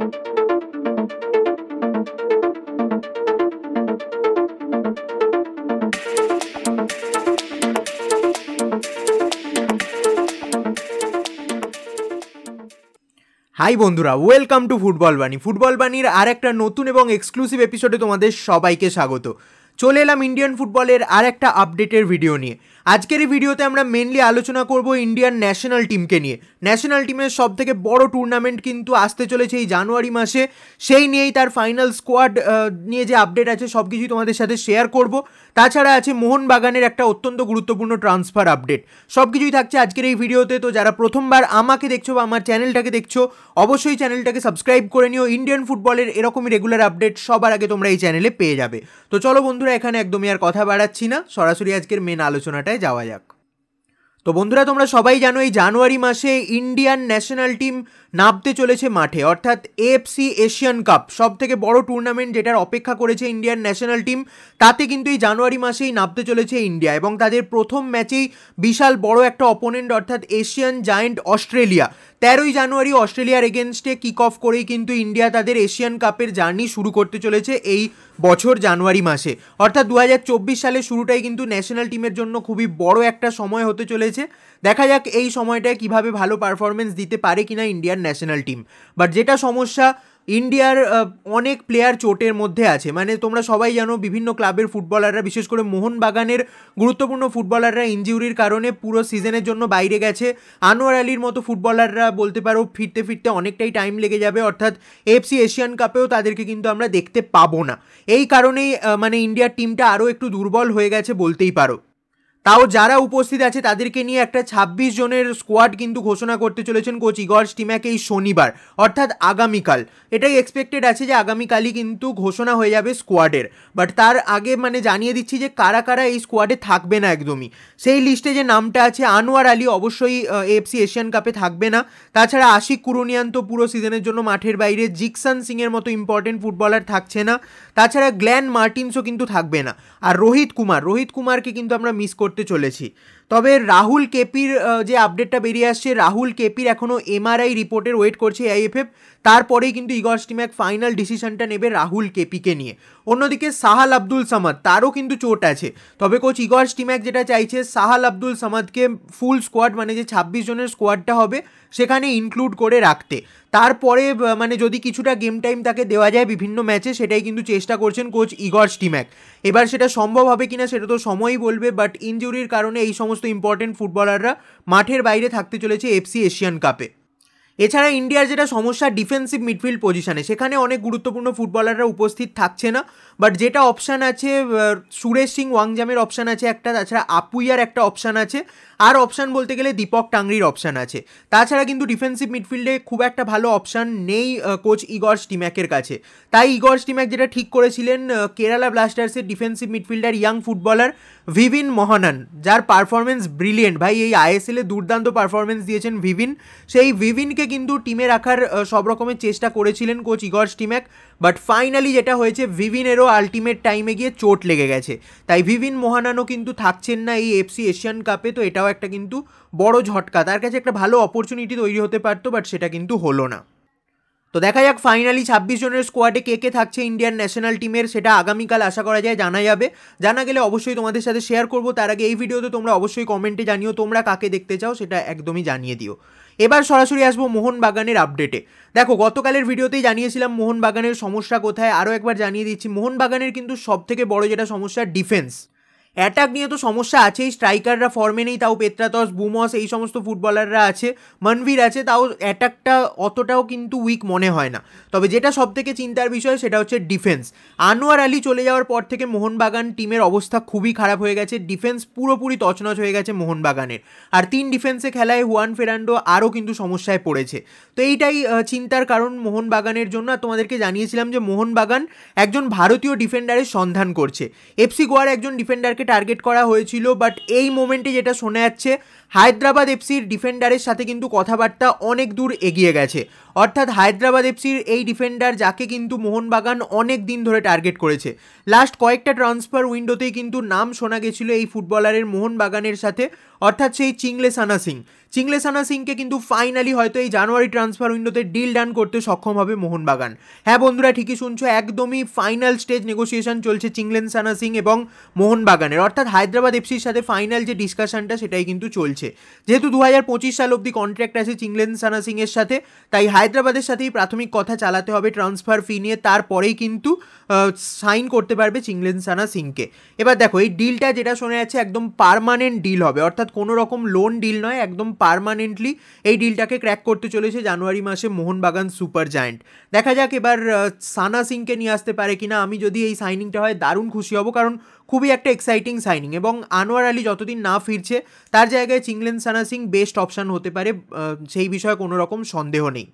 high বন্ধুরা welcome to football Bani football বাণীর আর একটা নতুন এবং এক্সক্লুসিভ এপিসোডে তোমাদের সবাইকে স্বাগত চলে এলাম ইন্ডিয়ান ফুটবলের আর একটা আপডেটের ভিডিও নিয়ে আজকের এই ভিডিওতে আমরা মেনলি আলোচনা করব ইন্ডিয়ান ন্যাশনাল টিমকে নিয়ে ন্যাশনাল টিমের সব থেকে বড়ো টুর্নামেন্ট কিন্তু আসতে চলেছে এই জানুয়ারি মাসে সেই নিয়েই তার ফাইনাল স্কোয়াড নিয়ে যে আপডেট আছে সব কিছুই তোমাদের সাথে শেয়ার করব তাছাড়া আছে মোহনবাগানের একটা অত্যন্ত গুরুত্বপূর্ণ ট্রান্সফার আপডেট সব কিছুই থাকছে আজকের এই ভিডিওতে তো যারা প্রথমবার আমাকে দেখছো বা আমার চ্যানেলটাকে দেখছো অবশ্যই চ্যানেলটাকে সাবস্ক্রাইব করে নিও ইন্ডিয়ান ফুটবলের এরকমই রেগুলার আপডেট সবার আগে তোমরা এই চ্যানেলে পেয়ে যাবে তো চলো বন্ধুরা আমরা এখানে একদমই আর কথা বাড়াচ্ছি না সরাসরি আজকের মেন আলোচনাটায় যাওয়া যাক তো বন্ধুরা তোমরা সবাই জানো এই জানুয়ারি মাসে ইন্ডিয়ান ন্যাশনাল টিম নামতে চলেছে মাঠে অর্থাৎ এফসি এশিয়ান কাপ সব থেকে বড় টুর্নামেন্ট যেটার অপেক্ষা করেছে ইন্ডিয়ান ন্যাশনাল টিম তাতে কিন্তু এই জানুয়ারি মাসেই নামতে চলেছে ইন্ডিয়া এবং তাদের প্রথম ম্যাচেই বিশাল বড় একটা অপোনেন্ট অর্থাৎ এশিয়ান জায়েন্ট অস্ট্রেলিয়া তেরোই জানুয়ারি অস্ট্রেলিয়ার এগেনস্টে কিক অফ করেই কিন্তু ইন্ডিয়া তাদের এশিয়ান কাপের জার্নি শুরু করতে চলেছে এই বছর জানুয়ারি মাসে অর্থাৎ দু সালে শুরুটাই কিন্তু ন্যাশনাল টিমের জন্য খুবই বড় একটা সময় হতে চলেছে রয়েছে দেখা যাক এই সময়টায় কিভাবে ভালো পারফরমেন্স দিতে পারে কিনা ইন্ডিয়ান ন্যাশনাল টিম বাট যেটা সমস্যা ইন্ডিয়ার অনেক প্লেয়ার চোটের মধ্যে আছে মানে তোমরা সবাই জানো বিভিন্ন ক্লাবের ফুটবলাররা বিশেষ করে মোহনবাগানের গুরুত্বপূর্ণ ফুটবলাররা ইঞ্জুরির কারণে পুরো সিজনের জন্য বাইরে গেছে আনোয়ার আলীর মতো ফুটবলাররা বলতে পারো ফিরতে ফিরতে অনেকটাই টাইম লেগে যাবে অর্থাৎ এফসি এশিয়ান কাপেও তাদেরকে কিন্তু আমরা দেখতে পাবো না এই কারণেই মানে ইন্ডিয়ার টিমটা আরও একটু দুর্বল হয়ে গেছে বলতেই পারো তাও যারা উপস্থিত আছে তাদেরকে নিয়ে একটা ২৬ জনের স্কোয়াড কিন্তু ঘোষণা করতে চলেছেন কোচ ইগর স্টিম্যাক এই শনিবার অর্থাৎ আগামীকাল এটাই এক্সপেক্টেড আছে যে আগামীকালই কিন্তু ঘোষণা হয়ে যাবে স্কোয়াডের বাট তার আগে মানে জানিয়ে দিচ্ছি যে কারা কারা এই স্কোয়াডে থাকবে না একদমই সেই লিস্টে যে নামটা আছে আনোয়ার আলী অবশ্যই এফসি এশিয়ান কাপে থাকবে না তাছাড়া আশিক কুরুনিয়ান তো পুরো সিজনের জন্য মাঠের বাইরে জিকসান সিংয়ের মতো ইম্পর্টেন্ট ফুটবলার থাকছে না তাছাড়া গ্ল্যান মার্টিনসও কিন্তু থাকবে না আর রোহিত কুমার রোহিত কুমারকে কিন্তু আমরা মিস করি করতে চলেছি তবে রাহুল কেপির যে আপডেটটা বেরিয়ে আসছে রাহুল কেপির এখনও এমআরআই রিপোর্টের ওয়েট করছে আইএফএফ তারপরেই কিন্তু ইগর স্টিম্যাক ফাইনাল ডিসিশনটা নেবে রাহুল কেপিকে নিয়ে অন্যদিকে সাহাল আব্দুল সামাদ তারও কিন্তু চোট আছে তবে কোচ ইগর স্টিম্যাক যেটা চাইছে সাহাল আব্দুল সামাদকে ফুল স্কোয়াড মানে যে ছাব্বিশ জনের স্কোয়াডটা হবে সেখানে ইনক্লুড করে রাখতে তারপরে মানে যদি কিছুটা গেম টাইম তাকে দেওয়া যায় বিভিন্ন ম্যাচে সেটাই কিন্তু চেষ্টা করছেন কোচ ইগর স্টিম্যাক এবার সেটা সম্ভব হবে কিনা সেটা তো সময়ই বলবে বাট ইনজুরির কারণে এই সমস্ত সমস্ত ইম্পর্টেন্ট ফুটবলাররা মাঠের বাইরে থাকতে চলেছে এফসি এশিয়ান কাপে এছাড়া ইন্ডিয়ার যেটা সমস্যা ডিফেন্সিভ মিডফিল্ড পজিশানে সেখানে অনেক গুরুত্বপূর্ণ ফুটবলাররা উপস্থিত থাকছে না বাট যেটা অপশান আছে সুরেশ সিং ওয়াংজামের অপশান আছে একটা তাছাড়া আপুইয়ার একটা অপশান আছে আর অপশান বলতে গেলে দীপক টাংরির অপশান আছে তাছাড়া কিন্তু ডিফেন্সিভ মিডফিল্ডে খুব একটা ভালো অপশান নেই কোচ ইগর স্টিম্যাকের কাছে তাই ইগর স্টিম্যাক যেটা ঠিক করেছিলেন কেরালা ব্লাস্টার্সের defensive midfielder young footballer Vibin Mohanan যার পারফরমেন্স ব্রিলিয়েন্ট ভাই এই আইএসএলে দুর্দান্ত পারফরমেন্স দিয়েছেন ভিভিন সেই ভিভিনকে কিন্তু টিমে রাখার সব রকমের চেষ্টা করেছিলেন coach Igor Stimac but finally যেটা হয়েছে ভিভিনেরও আলটিমেট টাইমে গিয়ে চোট লেগে গেছে তাই ভিভিন মহানানও কিন্তু থাকছেন না এই এফসি এশিয়ান কাপে তো এটাও একটা কিন্তু বড় ঝটকা তার কাছে একটা ভালো অপরচুনিটি তৈরি হতে পারতো বাট সেটা কিন্তু হলো না তো দেখা যাক ফাইনালি ছাব্বিশ জনের স্কোয়াডে কে কে থাকছে ইন্ডিয়ান ন্যাশনাল টিমের সেটা আগামীকাল আশা করা যায় জানা যাবে জানা গেলে অবশ্যই তোমাদের সাথে শেয়ার করব তার আগে এই ভিডিওতে তোমরা অবশ্যই কমেন্টে জানিও তোমরা কাকে দেখতে চাও সেটা একদমই জানিয়ে দিও এবার সরাসরি আসবো মোহনবাগানের আপডেটে দেখো গতকালের ভিডিওতেই জানিয়েছিলাম মোহনবাগানের সমস্যা কোথায় আরও একবার জানিয়ে দিচ্ছি মোহনবাগানের কিন্তু সবথেকে বড় যেটা সমস্যা ডিফেন্স অ্যাটাক নিয়ে তো সমস্যা আছেই স্ট্রাইকাররা ফর্মে নেই তাও পেত্রাতস বুমস এই সমস্ত ফুটবলাররা আছে মনভীর আছে তাও অ্যাটাকটা অতটাও কিন্তু উইক মনে হয় না তবে যেটা সব থেকে চিন্তার বিষয় সেটা হচ্ছে ডিফেন্স আনোয়ার আলী চলে যাওয়ার পর থেকে মোহনবাগান টিমের অবস্থা খুবই খারাপ হয়ে গেছে ডিফেন্স পুরোপুরি তছনছ হয়ে গেছে মোহনবাগানের আর তিন ডিফেন্সে খেলায় হুয়ান ফেরান্ডো আরও কিন্তু সমস্যায় পড়েছে তো এইটাই চিন্তার কারণ মোহনবাগানের জন্য তোমাদেরকে জানিয়েছিলাম যে মোহনবাগান একজন ভারতীয় ডিফেন্ডারের সন্ধান করছে এফসি গোয়ার একজন ডিফেন্ডারকে প্লেয়ারকে টার্গেট করা হয়েছিল বাট এই মোমেন্টে যেটা শোনা যাচ্ছে হায়দ্রাবাদ এফসির ডিফেন্ডারের সাথে কিন্তু কথাবার্তা অনেক দূর এগিয়ে গেছে অর্থাৎ হায়দ্রাবাদ এফসির এই ডিফেন্ডার যাকে কিন্তু মোহনবাগান অনেক দিন ধরে টার্গেট করেছে লাস্ট কয়েকটা ট্রান্সফার উইন্ডোতেই কিন্তু নাম শোনা গেছিলো এই ফুটবলারের মোহনবাগানের সাথে অর্থাৎ সেই চিংলে সানা সিং চিংলে সানা সিংকে কিন্তু ফাইনালি হয়তো এই জানুয়ারি ট্রান্সফার উইন্ডোতে ডিল ডান করতে সক্ষম হবে মোহনবাগান হ্যাঁ বন্ধুরা ঠিকই শুনছো একদমই ফাইনাল স্টেজ নেগোসিয়েশন চলছে চিংলেন সানা সিং এবং মোহনবাগানের অর্থাৎ হায়দ্রাবাদ এফসির সাথে ফাইনাল যে ডিসকাশনটা সেটাই কিন্তু চলছে যেহেতু দু সাল অবধি কন্ট্র্যাক্ট আছে চিংলেন সানা সিংয়ের সাথে তাই হায় হায়দ্রাবাদের সাথেই প্রাথমিক কথা চালাতে হবে ট্রান্সফার ফি নিয়ে তারপরেই কিন্তু সাইন করতে পারবে চিংলেনসানা সিংকে এবার দেখো এই ডিলটা যেটা শোনা যাচ্ছে একদম পারমানেন্ট ডিল হবে অর্থাৎ কোনো রকম লোন ডিল নয় একদম পারমানেন্টলি এই ডিলটাকে ক্র্যাক করতে চলেছে জানুয়ারি মাসে মোহনবাগান সুপার জায়েন্ট দেখা যাক এবার সানা সিংকে নিয়ে আসতে পারে কিনা আমি যদি এই সাইনিংটা হয় দারুণ খুশি হব কারণ খুবই একটা এক্সাইটিং সাইনিং এবং আনোয়ার আলী যতদিন না ফিরছে তার জায়গায় Chinglensana Singh best option হতে পারে সেই বিষয়ে কোনো রকম সন্দেহ নেই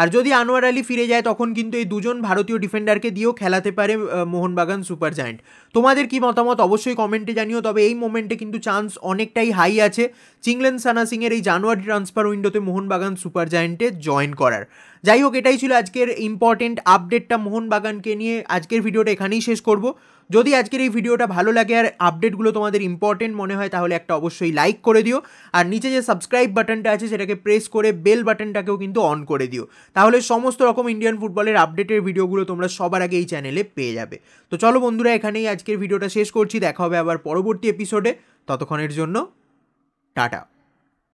আর যদি আনোয়ার আলী ফিরে যায় তখন কিন্তু এই দুজন ভারতীয় ডিফেন্ডারকে দিয়েও খেলাতে পারে মোহনবাগান সুপার জায়েন্ট তোমাদের কি মতামত অবশ্যই কমেন্টে জানিও তবে এই মোমেন্টে কিন্তু চান্স অনেকটাই হাই আছে চিংলেন সানা সিংয়ের এই জানুয়ারি ট্রান্সফার উইন্ডোতে মোহনবাগান সুপার জায়েন্টে জয়েন করার যাই হোক এটাই ছিল আজকের ইম্পর্টেন্ট আপডেটটা মোহনবাগানকে নিয়ে আজকের ভিডিওটা এখানেই শেষ করবো যদি আজকের এই ভিডিওটা ভালো লাগে আর আপডেটগুলো তোমাদের ইম্পর্টেন্ট মনে হয় তাহলে একটা অবশ্যই লাইক করে দিও আর নিচে যে সাবস্ক্রাইব বাটনটা আছে সেটাকে প্রেস করে বেল বাটনটাকেও কিন্তু অন করে দিও তাহলে সমস্ত রকম ইন্ডিয়ান ফুটবলের আপডেটের ভিডিওগুলো তোমরা সবার আগে এই চ্যানেলে পেয়ে যাবে তো চলো বন্ধুরা এখানেই আজকের ভিডিওটা শেষ করছি দেখা হবে আবার পরবর্তী এপিসোডে ততক্ষণের জন্য টাটা